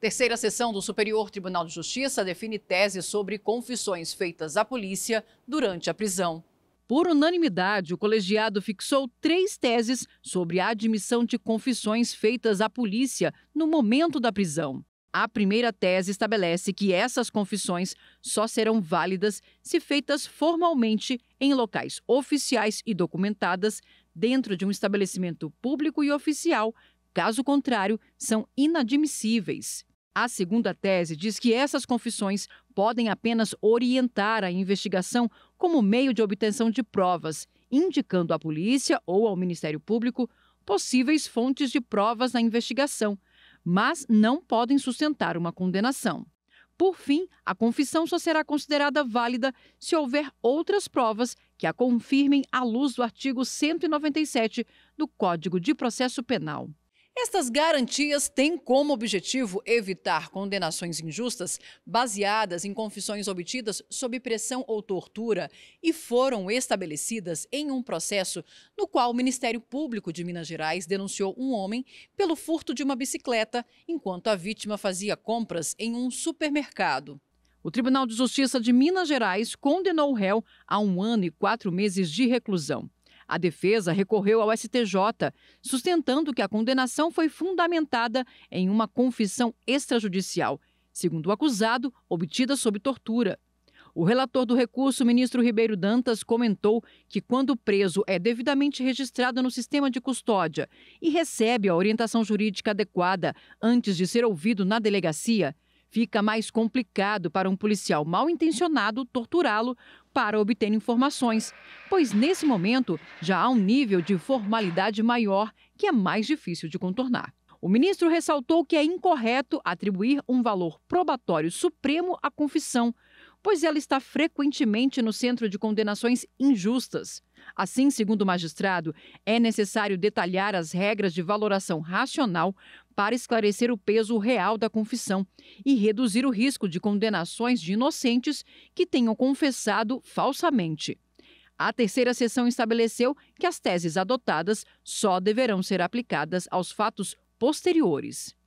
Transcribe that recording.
Terceira sessão do Superior Tribunal de Justiça define tese sobre confissões feitas à polícia durante a prisão. Por unanimidade, o colegiado fixou três teses sobre a admissão de confissões feitas à polícia no momento da prisão. A primeira tese estabelece que essas confissões só serão válidas se feitas formalmente em locais oficiais e documentadas dentro de um estabelecimento público e oficial. Caso contrário, são inadmissíveis. A segunda tese diz que essas confissões podem apenas orientar a investigação como meio de obtenção de provas, indicando à polícia ou ao Ministério Público possíveis fontes de provas na investigação, mas não podem sustentar uma condenação. Por fim, a confissão só será considerada válida se houver outras provas que a confirmem à luz do artigo 197 do Código de Processo Penal. Estas garantias têm como objetivo evitar condenações injustas baseadas em confissões obtidas sob pressão ou tortura e foram estabelecidas em um processo no qual o Ministério Público de Minas Gerais denunciou um homem pelo furto de uma bicicleta enquanto a vítima fazia compras em um supermercado. O Tribunal de Justiça de Minas Gerais condenou o réu a um ano e quatro meses de reclusão. A defesa recorreu ao STJ, sustentando que a condenação foi fundamentada em uma confissão extrajudicial, segundo o acusado, obtida sob tortura. O relator do recurso, ministro Ribeiro Dantas, comentou que quando o preso é devidamente registrado no sistema de custódia e recebe a orientação jurídica adequada antes de ser ouvido na delegacia, fica mais complicado para um policial mal intencionado torturá-lo para obter informações, pois nesse momento já há um nível de formalidade maior que é mais difícil de contornar. O ministro ressaltou que é incorreto atribuir um valor probatório supremo à confissão, pois ela está frequentemente no centro de condenações injustas. Assim, segundo o magistrado, é necessário detalhar as regras de valoração racional para esclarecer o peso real da confissão e reduzir o risco de condenações de inocentes que tenham confessado falsamente. A terceira sessão estabeleceu que as teses adotadas só deverão ser aplicadas aos fatos posteriores.